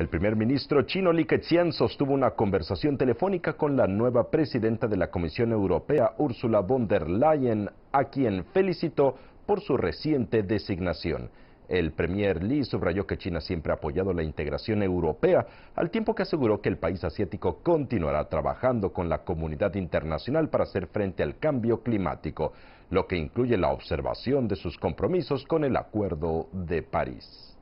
El primer ministro chino Li Keqiang sostuvo una conversación telefónica con la nueva presidenta de la Comisión Europea, Ursula von der Leyen, a quien felicitó por su reciente designación. El premier Li subrayó que China siempre ha apoyado la integración europea, al tiempo que aseguró que el país asiático continuará trabajando con la comunidad internacional para hacer frente al cambio climático, lo que incluye la observación de sus compromisos con el Acuerdo de París.